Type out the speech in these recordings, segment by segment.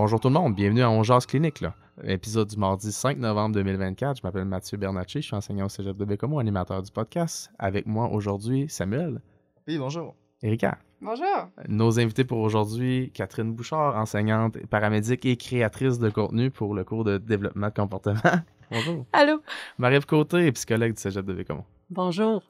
Bonjour tout le monde, bienvenue à Ongeance Clinique, épisode du mardi 5 novembre 2024. Je m'appelle Mathieu Bernacci, je suis enseignant au Cégep de Bécomo, animateur du podcast. Avec moi aujourd'hui, Samuel. Oui, bonjour. Erika. Bonjour. Nos invités pour aujourd'hui, Catherine Bouchard, enseignante, paramédic et créatrice de contenu pour le cours de développement de comportement. Bonjour. Allô. Marie-Ève Côté, psychologue du Cégep de Bécomo. Bonjour.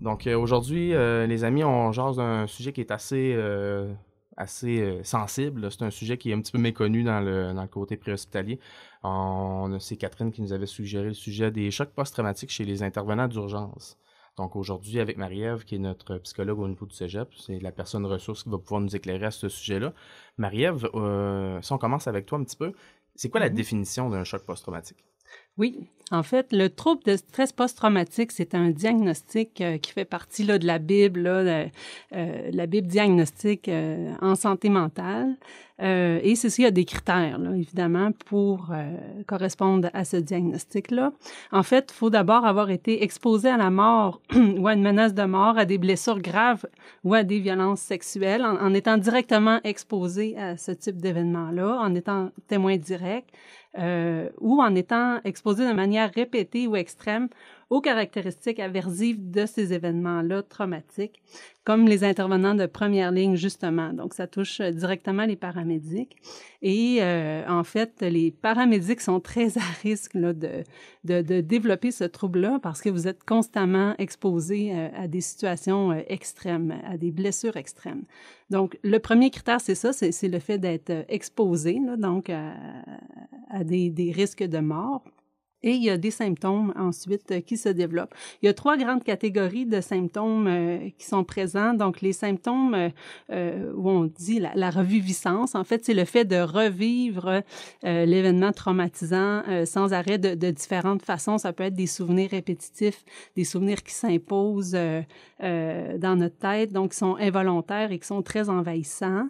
Donc euh, aujourd'hui, euh, les amis, on jase d'un sujet qui est assez euh, assez euh, sensible. C'est un sujet qui est un petit peu méconnu dans le, côté préhospitalier. On c'est Catherine qui nous avait suggéré le sujet des chocs post-traumatiques chez les intervenants d'urgence. Donc aujourd'hui, avec Marie-Ève, qui est notre psychologue au niveau du Cégep, c'est la personne ressource qui va pouvoir nous éclairer à ce sujet-là. Marie-Ève, euh, si on commence avec toi un petit peu, c'est quoi la mm-hmm. définition d'un choc post-traumatique? Oui. En fait, le trouble de stress post-traumatique, c'est un diagnostic euh, qui fait partie là, de la Bible, euh, la Bible diagnostique euh, en santé mentale. et ceci a des critères, évidemment, pour correspondre à ce diagnostic-là. En fait, il faut d'abord avoir été exposé à la mort ou à une menace de mort, à des blessures graves ou à des violences sexuelles, en, en étant directement exposé à ce type d'événement-là, en étant témoin direct ou en étant exposé de manière répétée ou extrême aux caractéristiques aversives de ces événements-là traumatiques, comme les intervenants de première ligne, justement. Donc, ça touche euh, directement les paramédics. Et euh, en fait, les paramédics sont très à risque là, de, de, développer ce trouble-là parce que vous êtes constamment exposé euh, à des situations extrêmes, à des blessures extrêmes. Donc, le premier critère, c'est ça, c'est le fait d'être exposé, donc, à, des risques de mort et il y a des symptômes ensuite euh, qui se développent. Il y a trois grandes catégories de symptômes euh, qui sont présents. Donc, les symptômes euh, où on dit la, reviviscence, en fait, c'est le fait de revivre l'événement traumatisant sans arrêt de, de, différentes façons. Ça peut être des souvenirs répétitifs, des souvenirs qui s'imposent dans notre tête, donc qui sont involontaires et qui sont très envahissants.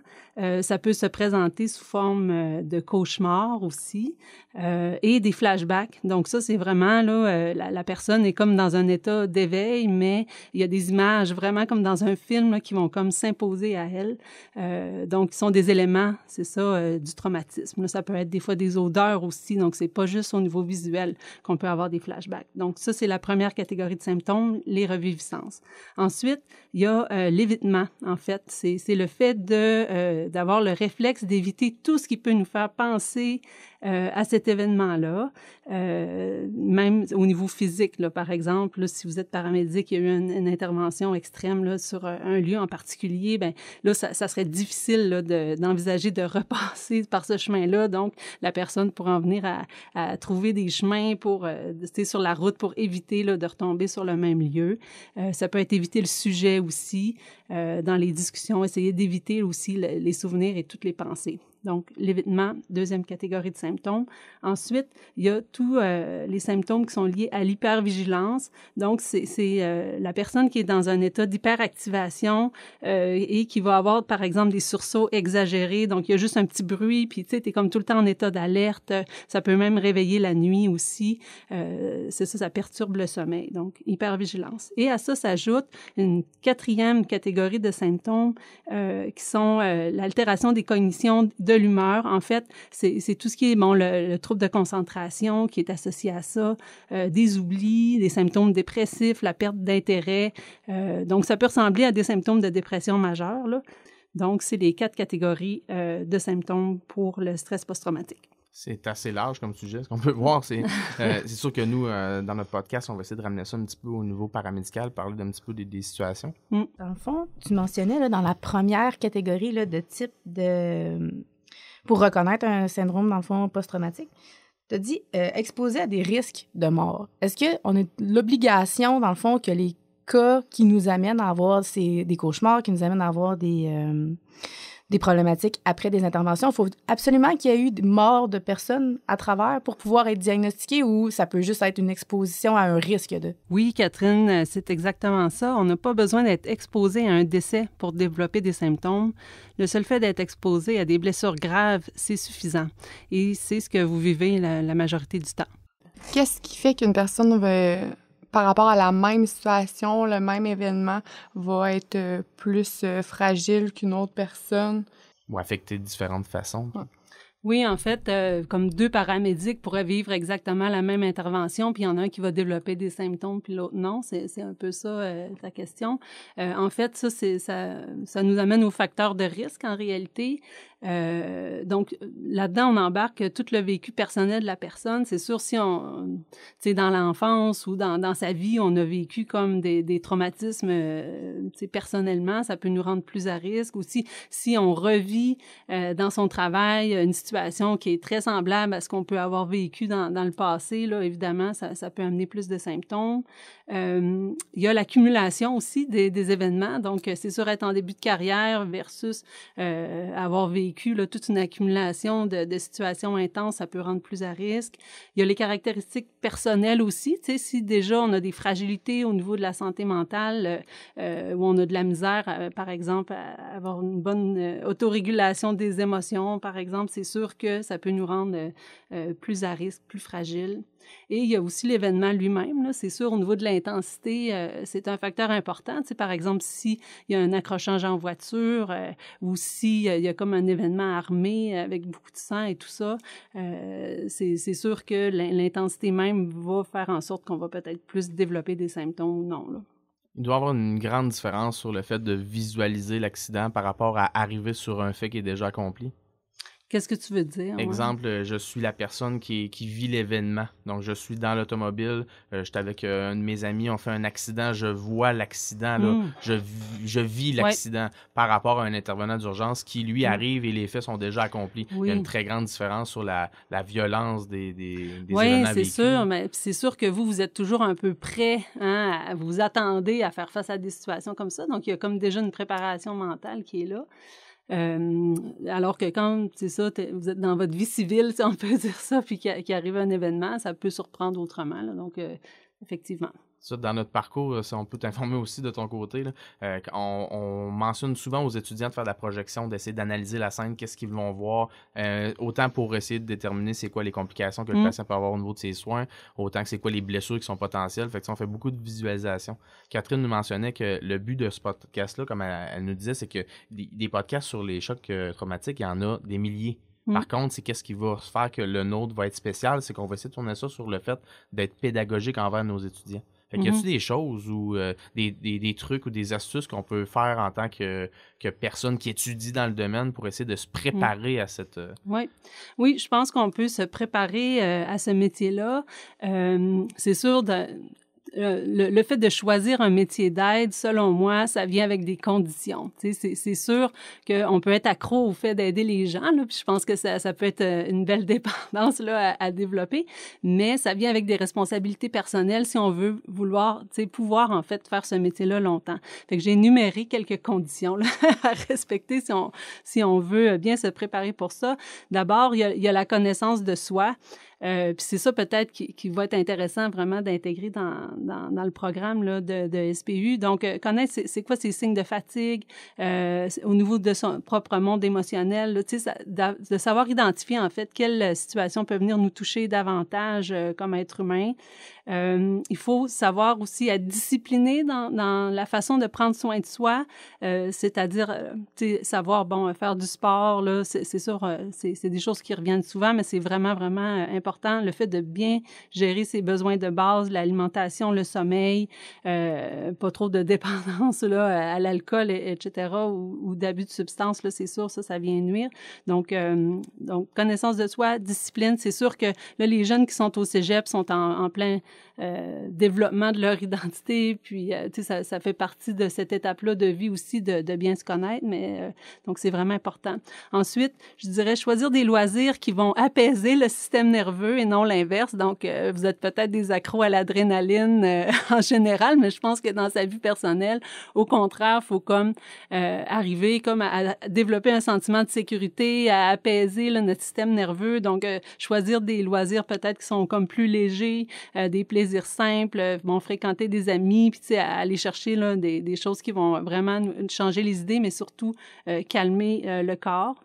ça peut se présenter sous forme de cauchemars aussi. Euh, et des flashbacks. Donc ça, c'est vraiment là, euh, la, personne est comme dans un état d'éveil, mais il y a des images vraiment comme dans un film qui vont comme s'imposer à elle. Euh, donc, ce sont des éléments, c'est ça, du traumatisme. Là, ça peut être des fois des odeurs aussi. Donc, c'est pas juste au niveau visuel qu'on peut avoir des flashbacks. Donc, ça, c'est la première catégorie de symptômes, les reviviscences. Ensuite, il y a l'évitement. En fait, c'est le fait de d'avoir le réflexe d'éviter tout ce qui peut nous faire penser à cette événement-là, euh, même au niveau physique, là, par exemple, si vous êtes paramédic, il y a eu une, intervention extrême là, sur euh, un lieu en particulier, ben là, ça, serait difficile d'envisager de, repasser par ce chemin-là. Donc, la personne pourrait en venir à, trouver des chemins pour, rester euh, sur la route pour éviter là, de retomber sur le même lieu. ça peut être éviter le sujet aussi dans les discussions, essayer d'éviter aussi les souvenirs et toutes les pensées donc l'évitement, deuxième catégorie de symptômes. Ensuite, il y a tous euh, les symptômes qui sont liés à l'hypervigilance. Donc, c'est euh, la personne qui est dans un état d'hyperactivation euh, et qui va avoir, par exemple, des sursauts exagérés. Donc, il y a juste un petit bruit, puis tu sais, t'es comme tout le temps en état d'alerte. Ça peut même réveiller la nuit aussi. Euh, c'est ça, ça perturbe le sommeil. Donc, hypervigilance. Et à ça s'ajoute une quatrième catégorie de symptômes qui sont l'altération des cognitions de l'humeur, en fait, c'est tout ce qui est bon, le, trouble de concentration qui est associé à ça, euh, des oublis, des symptômes dépressifs, la perte d'intérêt. Euh, donc, ça peut ressembler à des symptômes de dépression majeure. Donc, c'est les quatre catégories euh, de symptômes pour le stress post-traumatique. C'est assez large comme sujet, ce qu'on peut voir. C'est sûr que nous, dans notre podcast, on va essayer de ramener ça un petit peu au niveau paramédical, parler d'un petit peu des, des, situations. Mm. Dans le fond, tu mentionnais dans la première catégorie là, de type de pour reconnaître un syndrome, dans le fond, post-traumatique. Tu as dit euh, exposé à des risques de mort. Est-ce qu'on a l'obligation, dans le fond, que les cas qui nous amènent à avoir des cauchemars, qui nous amènent à avoir des, euh, des problématiques après des interventions. Il faut absolument qu'il y ait eu des morts de personnes à travers pour pouvoir être diagnostiqué ou ça peut juste être une exposition à un risque de. Oui, Catherine, euh, c'est exactement ça. On n'a pas besoin d'être exposé à un décès pour développer des symptômes. Le seul fait d'être exposé à des blessures graves, c'est suffisant. Et c'est ce que vous vivez la, la majorité du temps. Qu'est-ce qui fait qu'une personne va par rapport à la même situation, le même événement va être euh, plus euh, fragile qu'une autre personne. Ou affecté de différentes façons. Oui, en fait, euh, comme deux paramédics pourraient vivre exactement la même intervention, puis il y en a un qui va développer des symptômes, puis l'autre non. C'est un peu ça la euh, ta question. Euh, en fait, ça, ça, ça nous amène aux facteurs de risque en réalité. donc là-dedans, on embarque tout le vécu personnel de la personne. C'est sûr, si on, tu sais, dans l'enfance ou dans, dans, sa vie, on a vécu comme des, des traumatismes, sais personnellement, ça peut nous rendre plus à risque. Ou si, on revit dans son travail une situation qui est très semblable à ce qu'on peut avoir vécu dans, le passé, là, évidemment, ça, peut amener plus de symptômes. Euh, il y a l'accumulation aussi des, des, événements. Donc, euh, c'est sûr être en début de carrière versus euh, avoir vécu là, toute une accumulation de, de, situations intenses, ça peut rendre plus à risque. Il y a les caractéristiques personnelles aussi. Tu sais, si déjà on a des fragilités au niveau de la santé mentale, euh, euh où on a de la misère, par exemple, à avoir une bonne autorégulation des émotions, par exemple, c'est sûr que ça peut nous rendre plus à risque, plus fragile. Et il y a aussi l'événement lui-même. C'est sûr, au niveau de l'intensité, euh, c'est un facteur important. C'est par exemple, s'il y a un accrochage en voiture euh, ou s'il si, euh, y a comme un événement armé avec beaucoup de sang et tout ça, c'est sûr que l'intensité même va faire en sorte qu'on va peut-être plus développer des symptômes ou non. Il doit y avoir une grande différence sur le fait de visualiser l'accident par rapport à arriver sur un fait qui est déjà accompli. Qu'est-ce que tu veux dire? Exemple, euh, je suis la personne qui, qui vit l'événement. Donc, je suis dans l'automobile, euh, j'étais avec euh, un de mes amis, on fait un accident, je vois l'accident, je, hmm. je vis l'accident par rapport à un intervenant d'urgence qui, lui, hmm. arrive et les faits sont déjà accomplis. Il y a une très grande différence sur la, la violence des, des, des Oui, c'est sûr, mais c'est sûr que vous, vous êtes toujours un peu prêt, hein, à, vous attendez à faire face à des situations comme ça. Donc, il y a comme déjà une préparation mentale qui est là. Euh, alors que quand, c'est ça, vous êtes dans votre vie civile, on peut dire ça, puis qu'il arrive un événement, ça peut surprendre autrement. donc, euh, effectivement dans notre parcours, euh, si on peut t'informer aussi de ton côté. Euh, on, mentionne souvent aux étudiants de faire de la projection, d'essayer d'analyser la scène, qu'est-ce qu'ils vont voir, euh, autant pour essayer de déterminer c'est quoi les complications que le mmh. patient peut avoir au niveau de ses soins, autant que c'est quoi les blessures qui sont potentielles. Fait que, ça, on fait beaucoup de visualisation. Catherine nous mentionnait que le but de ce podcast-là, comme elle, nous disait, c'est que des, podcasts sur les chocs traumatiques, il y en a des milliers. Mmh. Par contre, c'est qu'est-ce qui va faire que le nôtre va être spécial, c'est qu'on va essayer de tourner ça sur le fait d'être pédagogique envers nos étudiants. Fait a-tu mmh des choses ou euh, des, trucs ou des astuces qu'on peut faire en tant que, que, personne qui étudie dans le domaine pour essayer de se mmh. préparer à cette. Euh, oui. je pense qu'on peut se préparer euh, à ce métier-là. c'est sûr, de, euh, le, fait de choisir un métier d'aide, selon moi, ça vient avec des conditions. C'est sûr qu'on peut être accro au fait d'aider les gens, puis je pense que ça, peut être euh, une belle dépendance là, à, développer, mais ça vient avec des responsabilités personnelles si on veut vouloir, pouvoir en fait faire ce métier-là longtemps. Fait que j'ai énuméré quelques conditions là, à respecter si on, veut bien se préparer pour ça. D'abord, il y a la connaissance de soi. Euh, puis c'est ça peut-être qui, qui, va être intéressant vraiment d'intégrer dans, dans, le programme là, de, de SPU. Donc, euh, connaître c'est quoi ces signes de fatigue euh, au niveau de son propre monde émotionnel, là, de savoir identifier en fait quelle euh, situation peut venir nous toucher davantage comme être humain. Euh, il faut savoir aussi être discipliné dans, dans, la façon de prendre soin de soi, euh, c'est-à-dire euh, savoir bon euh, faire du sport là, c'est sûr, euh, c'est des choses qui reviennent souvent, mais c'est vraiment vraiment important le fait de bien gérer ses besoins de base, l'alimentation, le sommeil, euh, pas trop de dépendance là à l'alcool etc ou, ou d'abus de substances là, c'est sûr ça ça vient nuire. Donc donc connaissance de soi, discipline, c'est sûr que les jeunes qui sont au cégep sont en plein euh, développement de leur identité. Puis, euh, tu sais, ça, ça, fait partie de cette étape-là de vie aussi, de, de bien se connaître. Mais euh, donc, c'est vraiment important. Ensuite, je dirais choisir des loisirs qui vont apaiser le système nerveux et non l'inverse. Donc, euh, vous êtes peut-être des accros à l'adrénaline en général, mais je pense que dans sa vie personnelle, au contraire, faut comme arriver comme à, développer un sentiment de sécurité, à apaiser là, notre système nerveux. Donc, choisir des loisirs peut-être qui sont comme plus légers, des plaisir simples, euh, vont fréquenter des amis, puis aller chercher là, des, des, choses qui vont vraiment changer les idées, mais surtout euh, calmer euh, le corps.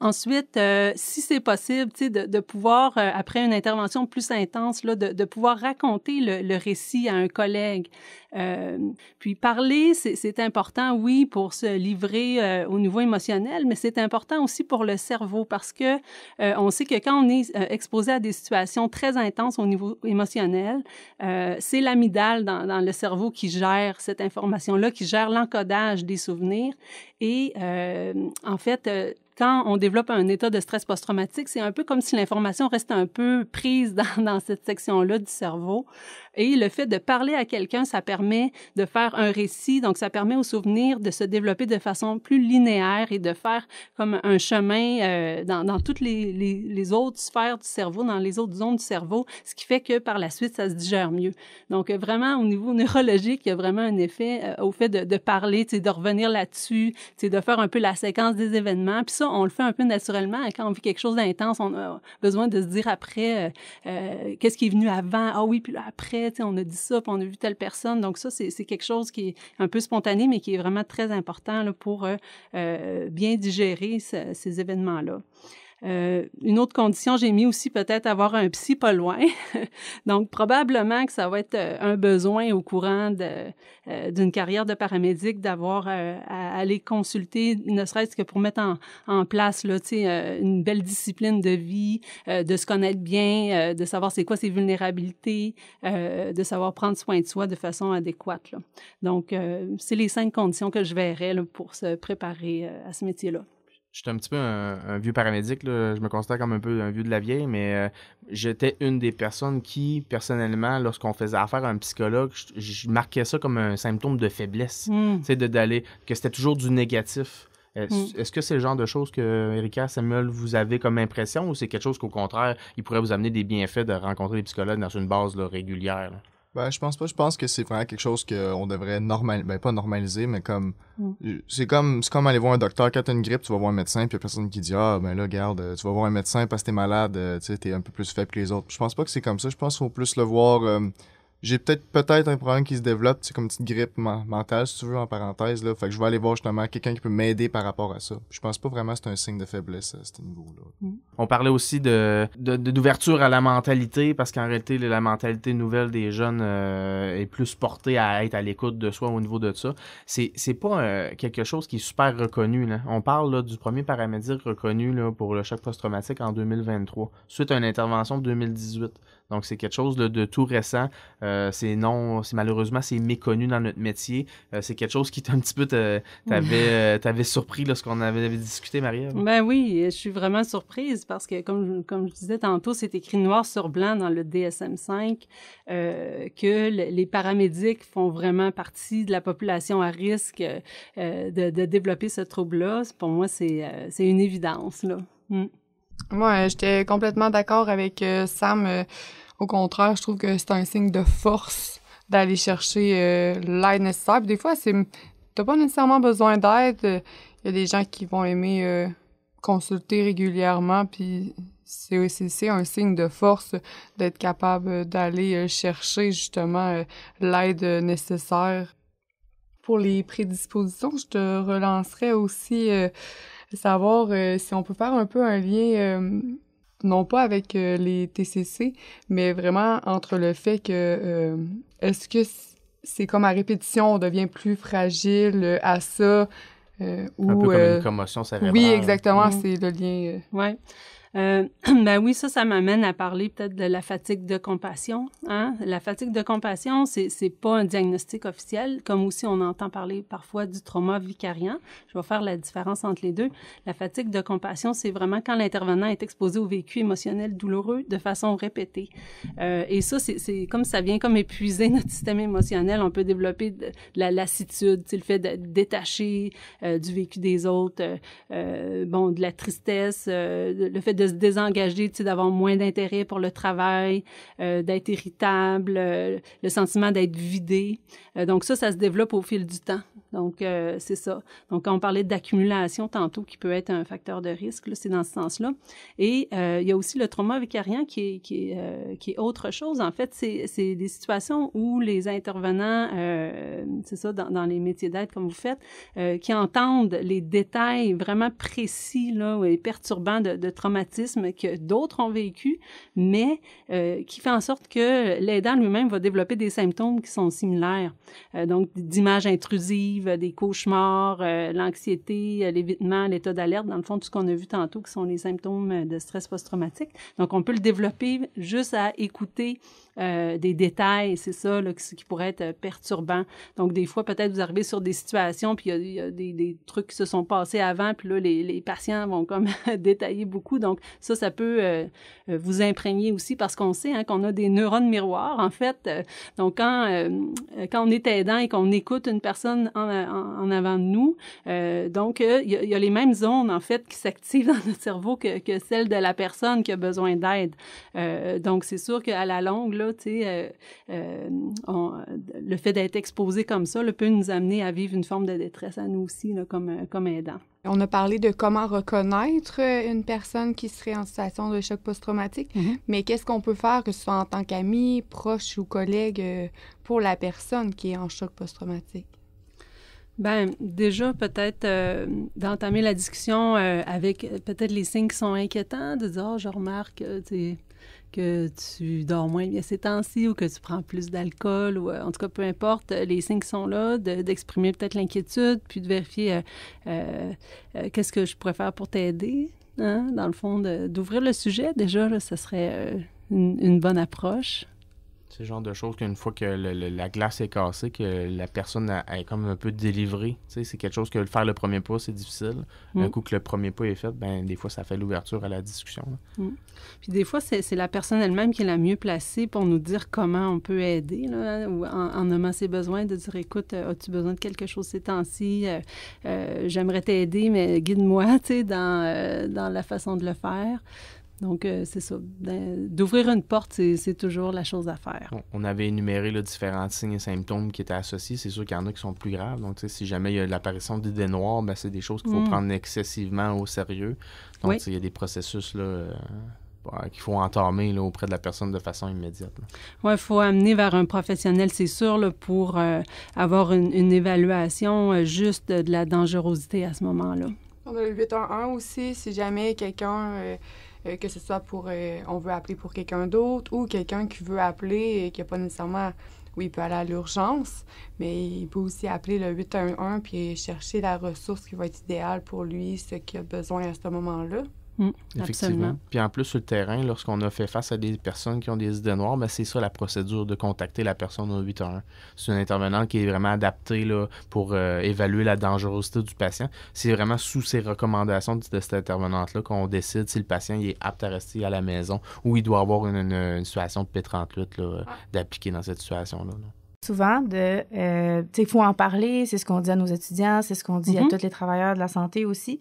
Ensuite, euh, si c'est possible, de, de pouvoir, euh, après une intervention plus intense, là, de, pouvoir raconter le, récit à un collègue. Euh, puis parler, c'est important, oui, pour se livrer au niveau émotionnel, mais c'est important aussi pour le cerveau parce que on sait que quand on est exposé à des situations très intenses au niveau émotionnel, c'est l'amidale dans, dans, le cerveau qui gère cette information-là, qui gère l'encodage des souvenirs. Et en fait, quand on développe un état de stress post-traumatique, c'est un peu comme si l'information reste un peu prise dans, dans cette section-là du cerveau. Et le fait de parler à quelqu'un, ça permet de faire un récit, donc ça permet au souvenir de se développer de façon plus linéaire et de faire comme un chemin euh, dans, toutes les, autres sphères du cerveau, dans les autres zones du cerveau, ce qui fait que par la suite, ça se digère mieux. Donc euh, vraiment, au niveau neurologique, il y a vraiment un effet euh, au fait de, de parler, de revenir là-dessus, de faire un peu la séquence des événements. Puis ça, on le fait un peu naturellement. Quand on vit quelque chose d'intense, on a besoin de se dire après, qu'est-ce qui est venu avant? Ah oui, puis après, on a dit ça, puis on a vu telle personne. Donc ça, c'est quelque chose qui est un peu spontané, mais qui est vraiment très important pour euh, euh, bien digérer ces événements-là. Euh, une autre condition, j'ai mis aussi peut-être avoir un psy pas loin. Donc, probablement que ça va être euh, un besoin au courant euh, d'une carrière de paramédic d'avoir à aller consulter, ne serait-ce que pour mettre en, place là, une belle discipline de vie, de se connaître bien, de savoir c'est quoi ses vulnérabilités, de savoir prendre soin de soi de façon adéquate. Donc, c'est les cinq conditions que je verrais là, pour se préparer à ce métier-là je suis un petit peu un, vieux paramédic, je me considère comme un peu un vieux de la vieille, mais euh, j'étais une des personnes qui, personnellement, lorsqu'on faisait affaire à un psychologue, je, marquais ça comme un symptôme de faiblesse, c'est hmm. de d'aller, que c'était toujours du négatif. Hmm. Est-ce que c'est le genre de choses que, Erika, Samuel, vous avez comme impression ou c'est quelque chose qu'au contraire, il pourrait vous amener des bienfaits de rencontrer des psychologues dans une base régulière? Ben, je pense pas. Je pense que c'est vraiment quelque chose qu'on devrait normaliser. Ben, pas normaliser, mais comme. Mm. C'est comme, comme aller voir un docteur. Quand t'as une grippe, tu vas voir un médecin, puis y a personne qui dit Ah, ben là, garde, tu vas voir un médecin parce que t'es malade, euh, tu sais, t'es un peu plus faible que les autres. Je pense pas que c'est comme ça. Je pense qu'il faut plus le voir. Euh, j'ai peut-être peut-être un problème qui se développe, c'est comme une petite grippe mentale, si tu veux, en parenthèse. Là. Fait que je vais aller voir justement quelqu'un qui peut m'aider par rapport à ça. je pense pas vraiment que c'est un signe de faiblesse à ce niveau-là. Mm. On parlait aussi de, d'ouverture à la mentalité, parce qu'en réalité, la mentalité nouvelle des jeunes euh, est plus portée à être à l'écoute de soi au niveau de ça. C'est, c'est pas euh, quelque chose qui est super reconnu. Là. On parle du premier paramédic reconnu là, pour le choc post-traumatique en 2023, suite à une intervention de 2018 donc, c'est quelque chose de, tout récent. Euh, c'est non, c'est malheureusement, c'est méconnu dans notre métier. Euh, c'est quelque chose qui t'a un petit peu, t'avais, euh, surpris lorsqu'on avait, avait, discuté, Marie. Ben oui, je suis vraiment surprise parce que, comme, comme je disais tantôt, c'est écrit noir sur blanc dans le DSM-5 que les paramédics font vraiment partie de la population à risque de, développer ce trouble-là. Pour moi, c'est, c'est une évidence, là. Mm. Moi, euh, j'étais complètement d'accord avec euh, Sam. Euh, au contraire, je trouve que c'est un signe de force d'aller chercher l'aide nécessaire. des fois, c'est t'as pas nécessairement besoin d'aide. Il y a des gens qui vont aimer consulter régulièrement, puis c'est, aussi un signe de force d'être capable d'aller chercher justement l'aide nécessaire. Pour les prédispositions, je te relancerai aussi savoir euh, si on peut faire un peu un lien, euh, non pas avec euh, les TCC, mais vraiment entre le fait que est-ce que c'est comme à répétition, on devient plus fragile à ça? ou, une commotion Oui, exactement, mm. c'est le lien. Ouais. Euh, ben oui, ça, ça m'amène à parler peut-être de la fatigue de compassion. Hein? La fatigue de compassion, c'est n'est pas un diagnostic officiel, comme aussi on entend parler parfois du trauma vicariant. Je vais faire la différence entre les deux. La fatigue de compassion, c'est vraiment quand l'intervenant est exposé au vécu émotionnel douloureux de façon répétée. Euh, et ça, c'est comme ça vient comme épuiser notre système émotionnel. On peut développer de, la lassitude, le fait d'être détaché euh, du vécu des autres, euh, euh, bon, de la tristesse, le fait de se désengager, tu sais, d'avoir moins d'intérêt pour le travail, euh, d'être irritable, euh, le sentiment d'être vidé. Euh, donc ça, ça se développe au fil du temps. Donc c'est ça. Donc on parlait d'accumulation tantôt, qui peut être un facteur de risque, c'est dans ce sens-là. Et il y a aussi le trauma vicariant qui est, qui est, autre chose. En fait, c'est des situations où les intervenants, c'est ça, dans, les métiers d'aide comme vous faites, qui entendent les détails vraiment précis là, et perturbants de, traumatismes que d'autres ont vécu, mais euh, qui fait en sorte que l'aidant lui-même va développer des symptômes qui sont similaires. Euh, donc, d'images intrusives, des cauchemars, euh, l'anxiété, l'évitement, l'état d'alerte, dans le fond, tout ce qu'on a vu tantôt, qui sont les symptômes de stress post-traumatique. Donc, on peut le développer juste à écouter euh, des détails, c'est ça qui, pourrait être euh, perturbant. Donc, des fois, peut-être vous arrivez sur des situations, puis il y a, des, trucs qui se sont passés avant, puis là, les, patients vont comme détailler beaucoup. Donc, ça, ça peut euh, vous imprégner aussi parce qu'on sait hein, qu'on a des neurones miroirs, en fait. Donc, quand, quand on est aidant et qu'on écoute une personne en, avant de nous, donc, il y, a, les mêmes zones, en fait, qui s'activent dans notre cerveau que, que de la personne qui a besoin d'aide. donc, c'est sûr qu'à la longue, là, euh, euh, euh, le fait d'être exposé comme ça le peut nous amener à vivre une forme de détresse à nous aussi, comme, comme aidant. On a parlé de comment reconnaître une personne qui serait en situation de choc post-traumatique, mm-hmm. mais qu'est-ce qu'on peut faire, que ce soit en tant qu'ami, proche ou collègue, pour la personne qui est en choc post-traumatique? Ben déjà peut-être d'entamer la discussion avec peut-être les signes qui sont inquiétants, de dire oh, je remarque, tu que tu dors moins bien ces temps-ci ou que tu prends plus d'alcool ou euh, en tout cas peu importe, euh, les signes qui sont là, d'exprimer peut-être l'inquiétude, puis de vérifier euh, qu'est-ce que je pourrais faire pour t'aider. Hein, dans le fond, d'ouvrir le sujet déjà, ça serait une bonne approche ce genre de choses qu'une fois que la glace est cassée, que la personne est comme un peu délivrée. C'est quelque chose que faire le premier pas, c'est difficile. Mm. Un coup que le premier pas est fait, ben, des fois, ça fait l'ouverture à la discussion. Mm. Puis des fois, c'est la personne elle-même qui est la mieux placée pour nous dire comment on peut aider, là, ou en, nommant ses besoins, de dire écoute, euh, as-tu besoin de quelque chose ces temps-ci euh, euh, J'aimerais t'aider, mais guide-moi dans, dans la façon de le faire. Donc, euh, c'est ça. Ben, d'ouvrir une porte, c'est toujours la chose à faire. On avait énuméré les différents signes et symptômes qui étaient associés. C'est sûr qu'il y en a qui sont plus graves. Donc, si jamais il y a l'apparition d'idées noires, ben, c'est des choses qu'il faut mm. prendre excessivement au sérieux. Donc, il y a des processus là, euh, qu'il faut entamer auprès de la personne de façon immédiate. Oui, il faut amener vers un professionnel, c'est sûr, pour euh, avoir une, évaluation juste de, la dangerosité à ce moment-là. On a le 1 aussi, si jamais quelqu'un euh, que ce soit pour, euh, on veut appeler pour quelqu'un d'autre ou quelqu'un qui veut appeler et qui n'a pas nécessairement, oui, il peut aller à l'urgence, mais il peut aussi appeler le 811 puis chercher la ressource qui va être idéale pour lui, ce qu'il a besoin à ce moment-là. Mm, Effectivement. Puis en plus, sur le terrain, lorsqu'on a fait face à des personnes qui ont des idées noires, ben, c'est ça la procédure de contacter la personne au 1. C'est un intervenant qui est vraiment adapté pour euh, évaluer la dangerosité du patient. C'est vraiment sous ces recommandations de, cette intervenante-là qu'on décide si le patient est apte à rester à la maison ou il doit avoir une, situation de P38 ah. d'appliquer dans cette situation-là. là souvent de, euh, tu il faut en parler, c'est ce qu'on dit à nos étudiants, c'est ce qu'on dit à mm-hmm. tous les travailleurs de la santé aussi.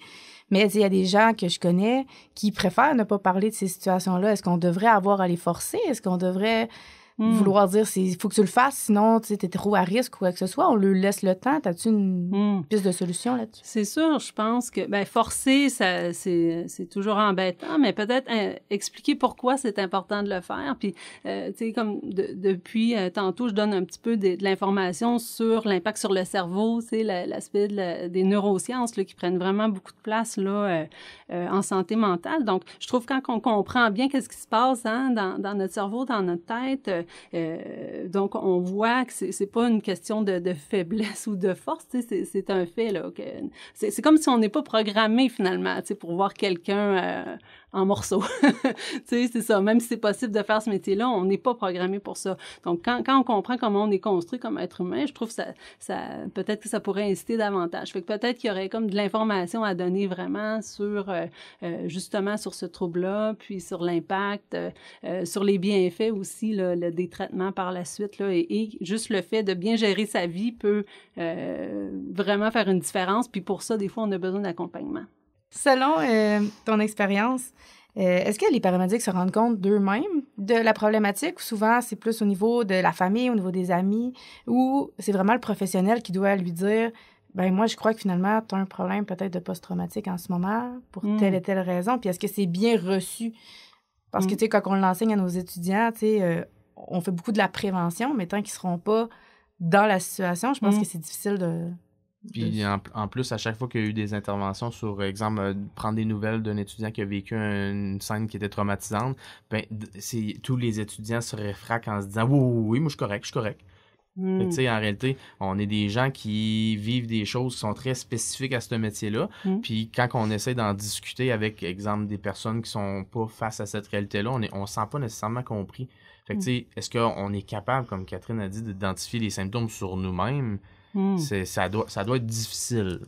Mais il y a des gens que je connais qui préfèrent ne pas parler de ces situations-là. Est-ce qu'on devrait avoir à les forcer? Est-ce qu'on devrait Mm. vouloir dire il faut que tu le fasses, sinon tu es trop à risque ou quoi que ce soit. On lui laisse le temps. As-tu une mm. piste de solution là-dessus? C'est sûr, je pense que ben, forcer, c'est, toujours embêtant, mais peut-être euh, expliquer pourquoi c'est important de le faire. Puis, euh, tu sais, comme depuis euh, tantôt, je donne un petit peu de, l'information sur l'impact sur le cerveau, c'est l'aspect des neurosciences qui prennent vraiment beaucoup de place là, en santé mentale. Donc, je trouve quand on comprend bien qu'est-ce qui se passe hein, dans, dans, notre cerveau, dans notre tête, euh, donc, on voit que c'est pas une question de, de, faiblesse ou de force, c'est un fait. C'est comme si on n'est pas programmé finalement pour voir quelqu'un euh, en morceaux. tu sais, c'est ça. Même si c'est possible de faire ce métier-là, on n'est pas programmé pour ça. Donc, quand, quand, on comprend comment on est construit comme être humain, je trouve ça, ça peut-être que ça pourrait inciter davantage. Fait que peut-être qu'il y aurait comme de l'information à donner vraiment sur, euh, euh, justement, sur ce trouble-là, puis sur l'impact, euh, sur les bienfaits aussi, le, des traitements par la suite, là, et, juste le fait de bien gérer sa vie peut vraiment faire une différence. Puis pour ça, des fois, on a besoin d'accompagnement. Selon euh, ton expérience, euh, est-ce que les paramédics se rendent compte d'eux-mêmes de la problématique ou souvent c'est plus au niveau de la famille, au niveau des amis ou c'est vraiment le professionnel qui doit lui dire ben moi je crois que finalement tu as un problème peut-être de post-traumatique en ce moment pour hmm. telle et telle raison puis est-ce que c'est bien reçu parce que hmm. tu sais quand on l'enseigne à nos étudiants, tu sais euh, on fait beaucoup de la prévention mais tant qu'ils seront pas dans la situation, je pense hmm. que c'est difficile de puis en, plus, à chaque fois qu'il y a eu des interventions sur, exemple, euh, prendre des nouvelles d'un étudiant qui a vécu une scène qui était traumatisante, ben, tous les étudiants se réfraquent en se disant Oui, oui, moi je suis correct, je suis correct. Hmm. Tu sais, en réalité, on est des gens qui vivent des choses qui sont très spécifiques à ce métier-là. Hmm. Puis quand on essaie d'en discuter avec, exemple, des personnes qui sont pas face à cette réalité-là, on ne on sent pas nécessairement compris. Fait que, hmm. est-ce qu'on est capable, comme Catherine a dit, d'identifier les symptômes sur nous-mêmes? Hmm. Ça, doit, ça doit être difficile.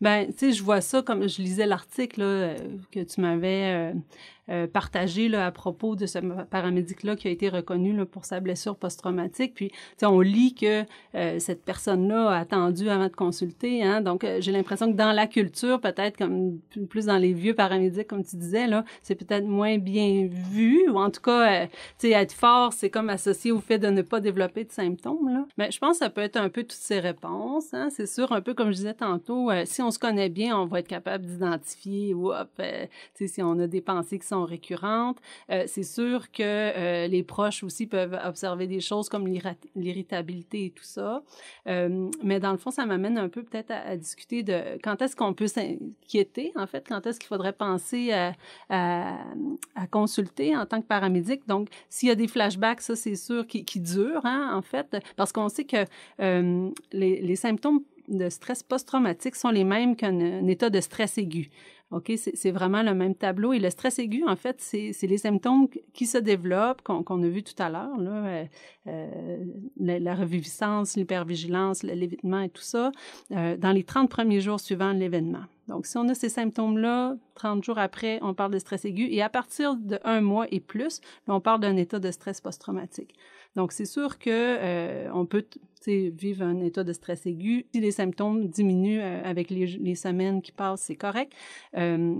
Ben, tu sais, je vois ça comme je lisais l'article euh, que tu m'avais euh, euh, partagé là, à propos de ce paramédic-là qui a été reconnu pour sa blessure post-traumatique. Puis, tu sais, on lit que cette personne-là a attendu avant de consulter. Hein. Donc, j'ai l'impression que dans la culture, peut-être comme plus dans les vieux paramédics, comme tu disais, là, c'est peut-être moins bien vu. Ou en tout cas, tu sais, être fort, c'est comme associé au fait de ne pas développer de symptômes. Là. Mais je pense que ça peut être un peu toutes ces réponses. Hein. C'est sûr, un peu comme je disais tantôt, si on se connaît bien, on va être capable d'identifier, euh, si on a des pensées qui sont récurrentes. Euh, c'est sûr que euh, les proches aussi peuvent observer des choses comme l'irritabilité et tout ça. mais dans le fond, ça m'amène un peu peut-être à, discuter de quand est-ce qu'on peut s'inquiéter, en fait, quand est-ce qu'il faudrait penser à, consulter en tant que paramédic. Donc, s'il y a des flashbacks, ça, c'est sûr, qui, qui durent, hein, en fait, parce qu'on sait que les symptômes de stress post-traumatique sont les mêmes qu'un état de stress aigu. OK, c'est vraiment le même tableau. Et le stress aigu, en fait, c'est les symptômes qui se développent, qu'on a vu tout à l'heure, euh, euh, la, reviviscence, l'hypervigilance, l'évitement et tout ça, euh, dans les 30 premiers jours suivant l'événement. Donc, si on a ces symptômes-là, 30 jours après, on parle de stress aigu. Et à partir de un mois et plus, on parle d'un état de stress post-traumatique. Donc, c'est sûr que euh, on peut vivre un état de stress aigu. Si les symptômes diminuent euh, avec les, semaines qui passent, c'est correct. Euh,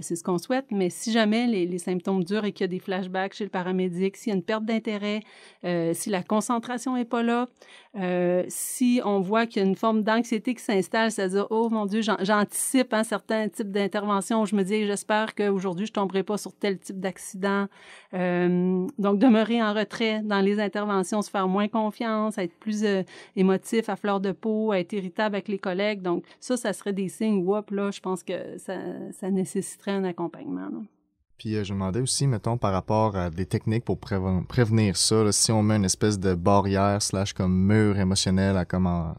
c'est ce qu'on souhaite. Mais si jamais les, symptômes durent et qu'il y a des flashbacks chez le paramédic, s'il y a une perte d'intérêt, si la concentration n'est pas là, si on voit qu'il y a une forme d'anxiété qui s'installe, c'est-à-dire, oh mon Dieu, j'anticipe un hein, certain type d'intervention, je me dis, j'espère qu'aujourd'hui, je ne tomberai pas sur tel type d'accident. donc, demeurer en retrait dans les interventions, se faire moins confiance, être plus euh, émotif, à fleur de peau, être irritable avec les collègues. Donc, ça, ça serait des signes, hop, là, je pense que ça, nécessiterait un accompagnement. Puis euh, je me demandais aussi, mettons, par rapport à des techniques pour prévenir ça, si on met une espèce de barrière slash comme mur émotionnel à,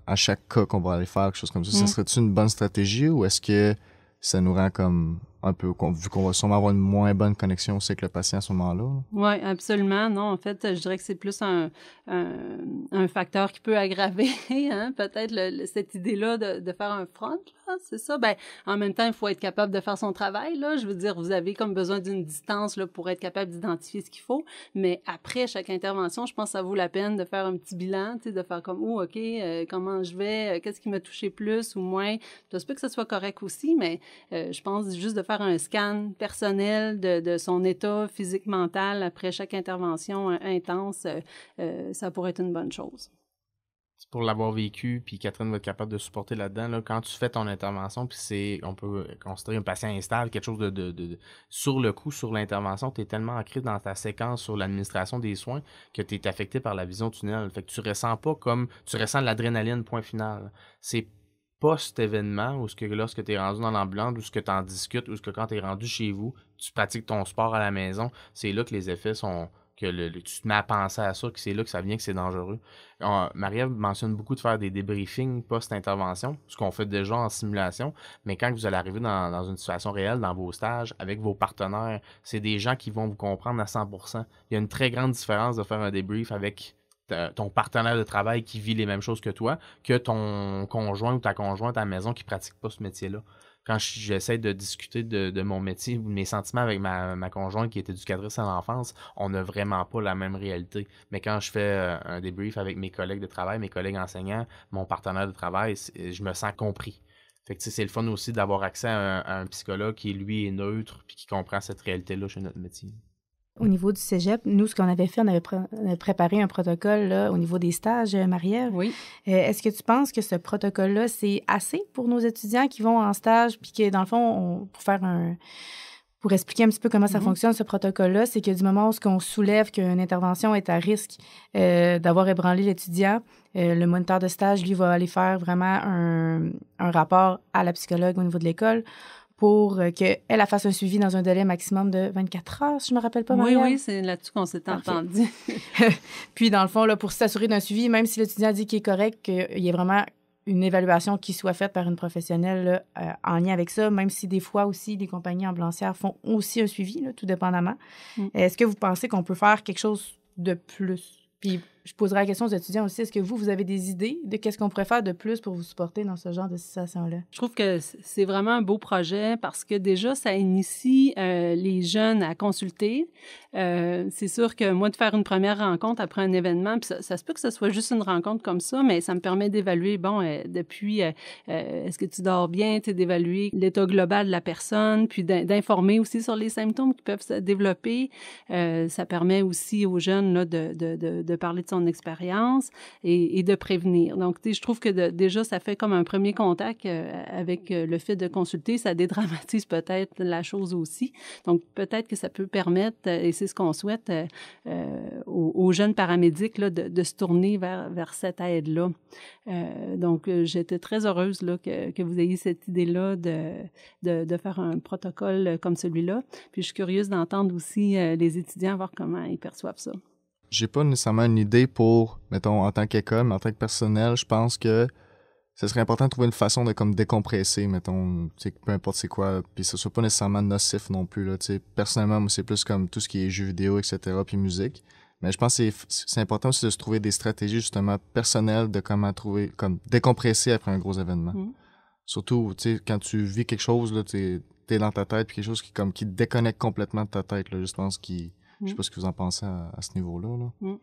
à chaque cas qu'on va aller faire, quelque chose comme ça, ça mm. serait-tu une bonne stratégie ou est-ce que ça nous rend comme un peu, vu qu'on va sûrement avoir une moins bonne connexion avec le patient à ce moment-là. Oui, absolument. Non, en fait, je dirais que c'est plus un, facteur qui peut aggraver hein, peut-être cette idée-là de, de, faire un front. Ah, c'est ça. Ben, en même temps, il faut être capable de faire son travail. Là. Je veux dire, vous avez comme besoin d'une distance là, pour être capable d'identifier ce qu'il faut. Mais après chaque intervention, je pense que ça vaut la peine de faire un petit bilan, de faire comme, oh, OK, euh, comment je vais, euh, qu'est-ce qui m'a touché plus ou moins. Je sais pas que ce soit correct aussi, mais euh, je pense juste de faire un scan personnel de son état physique, mental après chaque intervention intense, ça pourrait être une bonne chose pour l'avoir vécu, puis Catherine va être capable de supporter là-dedans, là, quand tu fais ton intervention, puis c'est, on peut considérer un patient instable, quelque chose de, sur le coup, sur l'intervention, tu es tellement ancré dans ta séquence sur l'administration des soins que tu es affecté par la vision tunnel. Fait que tu ressens pas comme, tu ressens l'adrénaline, point final. C'est post-événement, ou ce que lorsque tu es rendu dans l'ambulance, ou ce que tu en discutes, ou ce que quand tu es rendu chez vous, tu pratiques ton sport à la maison, c'est là que les effets sont, que tu te mets à penser à ça, que c'est là que ça vient, que c'est dangereux. Marie-Ève mentionne beaucoup de faire des débriefings post-intervention, ce qu'on fait déjà en simulation, mais quand vous allez arriver dans, une situation réelle, dans vos stages, avec vos partenaires, c'est des gens qui vont vous comprendre à 100%. Il y a une très grande différence de faire un débrief avec ton partenaire de travail qui vit les mêmes choses que toi, que ton conjoint ou ta conjointe à la maison qui pratique pas ce métier-là quand j'essaie de discuter de, mon métier ou mes sentiments avec ma, conjointe qui est éducatrice à l'enfance, on n'a vraiment pas la même réalité. Mais quand je fais euh, un débrief avec mes collègues de travail, mes collègues enseignants, mon partenaire de travail, je me sens compris. Fait c'est le fun aussi d'avoir accès à un, psychologue qui, lui, est neutre puis qui comprend cette réalité-là chez notre métier au niveau du cégep, nous, ce qu'on avait fait, on avait, préparé un protocole au niveau des stages, euh, marie Oui. Euh, est-ce que tu penses que ce protocole-là, c'est assez pour nos étudiants qui vont en stage, puis que, dans le fond, pour faire un pour expliquer un petit peu comment ça mhm. fonctionne, ce protocole-là, c'est que du moment où on soulève qu'une intervention est à risque euh, d'avoir ébranlé l'étudiant, le moniteur de stage, lui, va aller faire vraiment un rapport à la psychologue au niveau de l'école pour euh, qu'elle fasse un suivi dans un délai maximum de 24 heures, je me rappelle pas Oui, oui, c'est là-dessus qu'on s'est entendu. Puis, dans le fond, là, pour s'assurer d'un suivi, même si l'étudiant dit qu'il est correct, qu'il y ait vraiment une évaluation qui soit faite par une professionnelle euh, en lien avec ça, même si des fois aussi les compagnies ambulancières font aussi un suivi, tout dépendamment. Mm. Est-ce que vous pensez qu'on peut faire quelque chose de plus? je poserai la question aux étudiants aussi. Est-ce que vous, vous avez des idées de qu'est-ce qu'on pourrait faire de plus pour vous supporter dans ce genre de situation-là? Je trouve que c'est vraiment un beau projet parce que déjà, ça initie euh, les jeunes à consulter. Euh, c'est sûr que moi, de faire une première rencontre après un événement, puis ça, ça, se peut que ce soit juste une rencontre comme ça, mais ça me permet d'évaluer, bon, euh, depuis, est-ce que tu dors bien, d'évaluer l'état global de la personne, puis d'informer aussi sur les symptômes qui peuvent se développer. ça permet aussi aux jeunes de, de, de, de parler de son expérience et, de prévenir. Donc, je trouve que déjà, ça fait comme un premier contact euh, avec euh, le fait de consulter. Ça dédramatise peut-être la chose aussi. Donc, peut-être que ça peut permettre, euh, et c'est ce qu'on souhaite aux, jeunes paramédics, de, se tourner vers, vers cette aide-là. donc, j'étais très heureuse que, vous ayez cette idée-là de, faire un protocole comme celui-là. Puis, je suis curieuse d'entendre aussi les étudiants, voir comment ils perçoivent ça j'ai pas nécessairement une idée pour, mettons, en tant qu'école, mais en tant que personnel, je pense que ce serait important de trouver une façon de comme décompresser, mettons, peu importe c'est quoi, puis ce soit pas nécessairement nocif non plus. Là, Personnellement, moi, c'est plus comme tout ce qui est jeux vidéo, etc., puis musique. Mais je pense que c'est important aussi de se trouver des stratégies justement personnelles de comment trouver, comme décompresser après un gros événement. Mmh. Surtout, tu sais, quand tu vis quelque chose, là, t'es es dans ta tête, puis quelque chose qui comme qui déconnecte complètement de ta tête, là, je pense, qui, je sais mm. pas ce que vous en pensez à, ce niveau-là. Mm.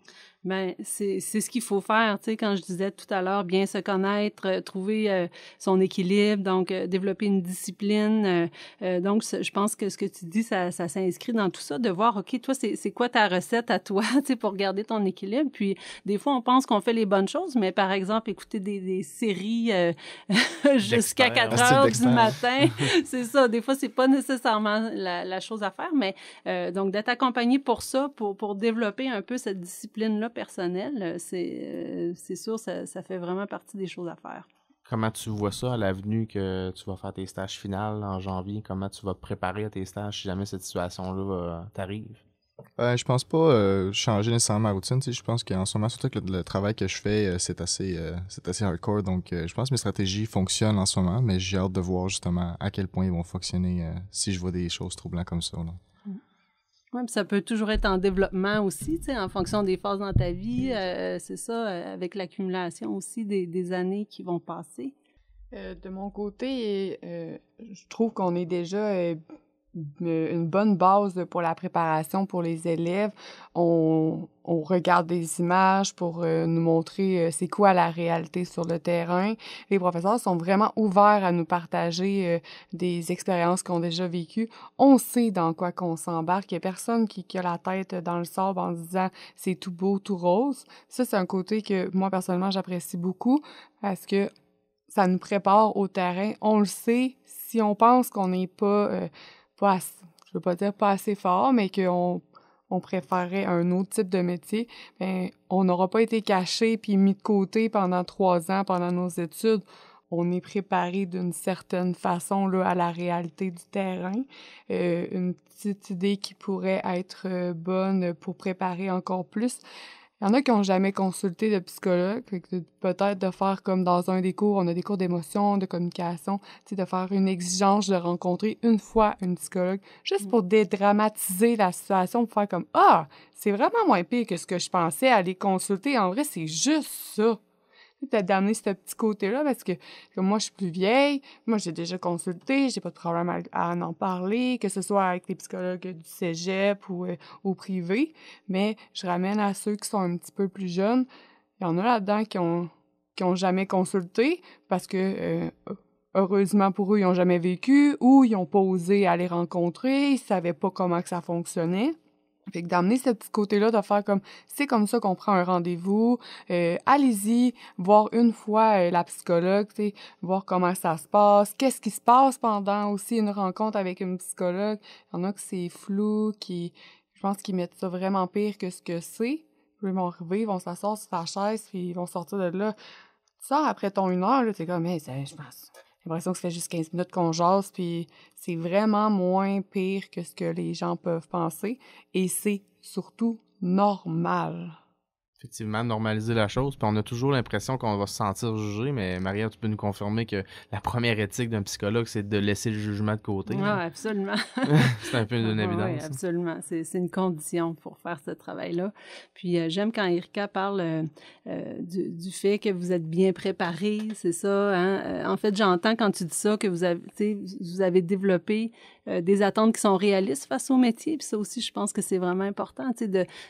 Ben, c'est ce qu'il faut faire, tu sais, quand je disais tout à l'heure, bien se connaître, euh, trouver euh, son équilibre, donc euh, développer une discipline. donc, je pense que ce que tu dis, ça, ça s'inscrit dans tout ça, de voir, OK, toi, c'est quoi ta recette à toi, tu sais, pour garder ton équilibre. Puis, des fois, on pense qu'on fait les bonnes choses, mais par exemple, écouter des, des séries jusqu'à 4 heures du matin, c'est ça. Des fois, c'est pas nécessairement la, la, chose à faire, mais donc d'être accompagné pour ça, pour, pour développer un peu cette discipline-là personnel, euh, euh, c'est sûr, ça, fait vraiment partie des choses à faire. Comment tu vois ça à l'avenue que tu vas faire tes stages finales en janvier? Comment tu vas te préparer à tes stages si jamais cette situation-là euh, t'arrive? Euh, je pense pas changer nécessairement ma routine. Je pense qu'en ce moment, surtout que le, travail que je fais, c'est assez, assez hardcore. Donc, je pense que mes stratégies fonctionnent en ce moment, mais j'ai hâte de voir justement à quel point ils vont fonctionner si je vois des choses troublantes comme ça ça peut toujours être en développement aussi, tu sais, en fonction des phases dans ta vie. Euh, c'est ça, euh, avec l'accumulation aussi des, années qui vont passer. Euh, de mon côté, je trouve qu'on est déjà une bonne base pour la préparation pour les élèves. On, on regarde des images pour euh, nous montrer euh, c'est quoi la réalité sur le terrain. Les professeurs sont vraiment ouverts à nous partager euh, des expériences qu'ils ont déjà vécues. On sait dans quoi qu'on s'embarque. Il n'y a personne qui, qui, a la tête dans le sable en disant c'est tout beau, tout rose. Ça, c'est un côté que moi, personnellement, j'apprécie beaucoup parce que ça nous prépare au terrain. On le sait. Si on pense qu'on n'est pas pas je veux pas dire pas assez fort, mais qu'on on préférait un autre type de métier, ben, on n'aura pas été caché puis mis de côté pendant trois ans, pendant nos études. On est préparé d'une certaine façon là, à la réalité du terrain. Euh, une petite idée qui pourrait être euh, bonne pour préparer encore plus. Il y en a qui n'ont jamais consulté de psychologue. Peut-être de faire comme dans un des cours, on a des cours d'émotion, de communication, de faire une exigence de rencontrer une fois une psychologue, juste pour mm. dédramatiser la situation, pour faire comme Ah, c'est vraiment moins pire que ce que je pensais, aller consulter. En vrai, c'est juste ça d'amener ce petit côté-là parce que moi, je suis plus vieille, moi, j'ai déjà consulté, j'ai pas de problème à, en parler, que ce soit avec les psychologues du cégep ou euh, au privé, mais je ramène à ceux qui sont un petit peu plus jeunes. Il y en a là-dedans qui ont, qui ont jamais consulté parce que, euh, heureusement pour eux, ils n'ont jamais vécu ou ils n'ont pas osé aller rencontrer, ils savaient pas comment que ça fonctionnait. Fait que d'amener ce petit côté-là, de faire comme c'est comme ça qu'on prend un rendez-vous, euh, allez-y, voir une fois euh, la psychologue, voir comment ça se passe, qu'est-ce qui se passe pendant aussi une rencontre avec une psychologue. Il y en a que c'est flou, qui je pense qu'ils mettent ça vraiment pire que ce que c'est. Ils vont arriver, ils vont s'asseoir sur la chaise, puis ils vont sortir de là. Tu sors après ton une heure, là, t'es comme, mais je pense, j'ai l'impression que ça fait juste 15 minutes qu'on jase, puis c'est vraiment moins pire que ce que les gens peuvent penser. Et c'est surtout normal effectivement normaliser la chose. Puis on a toujours l'impression qu'on va se sentir jugé, mais Maria, tu peux nous confirmer que la première éthique d'un psychologue, c'est de laisser le jugement de côté. Oui, absolument. c'est un peu une évidence. Oui, hein. absolument. C'est une condition pour faire ce travail-là. Puis euh, j'aime quand Irka parle euh, euh, du, fait que vous êtes bien préparé, c'est ça. Hein. en fait, j'entends quand tu dis ça que vous avez, vous avez développé euh, des attentes qui sont réalistes face au métier. Puis ça aussi, je pense que c'est vraiment important, tu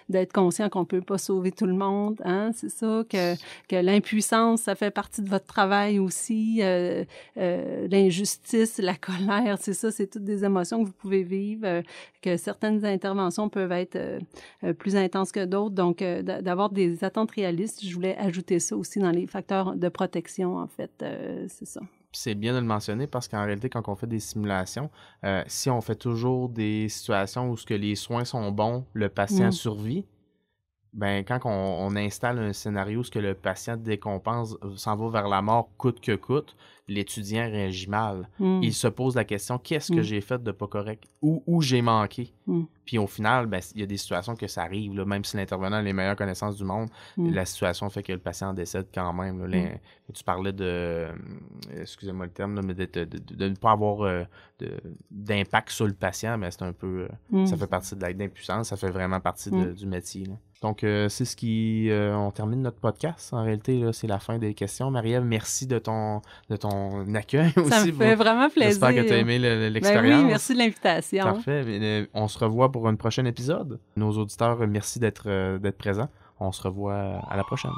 d'être conscient qu'on peut pas sauver tout le monde, hein, c'est ça, que, l'impuissance, ça fait partie de votre travail aussi, euh, euh, l'injustice, la colère, c'est ça, c'est toutes des émotions que vous pouvez vivre, que certaines interventions peuvent être plus intenses que d'autres. Donc, d'avoir des attentes réalistes, je voulais ajouter ça aussi dans les facteurs de protection, en fait, c'est ça c'est bien de le mentionner parce qu'en réalité, quand on fait des simulations, euh, si on fait toujours des situations où ce que les soins sont bons, le patient mm. survit, ben, quand on, installe un scénario où ce que le patient décompense, euh, s'en va vers la mort coûte que coûte, l'étudiant réagit mal. Hmm. Il se pose la question qu'est-ce que hmm. j'ai fait de pas correct Où, où j'ai manqué hmm. Puis au final, ben, il y a des situations que ça arrive, là, même si l'intervenant a les meilleures connaissances du monde, la situation fait que le patient décède quand même. tu parlais de, euh, excusez-moi le terme, de, ne pas avoir euh, d'impact sur le patient, mais ben, c'est un peu, euh, ça fait partie de l'aide d'impuissance, ça fait vraiment partie du métier. Donc, c'est ce qui. on termine notre podcast. En réalité, c'est la fin des questions. Marie-Ève, merci de ton, de ton accueil aussi. Ça me fait vraiment plaisir. J'espère que tu as aimé ben l'expérience. oui, merci de l'invitation. Parfait. Euh, on se revoit pour un prochain épisode. Nos auditeurs, euh, merci euh, d'être présents. On se revoit à la prochaine.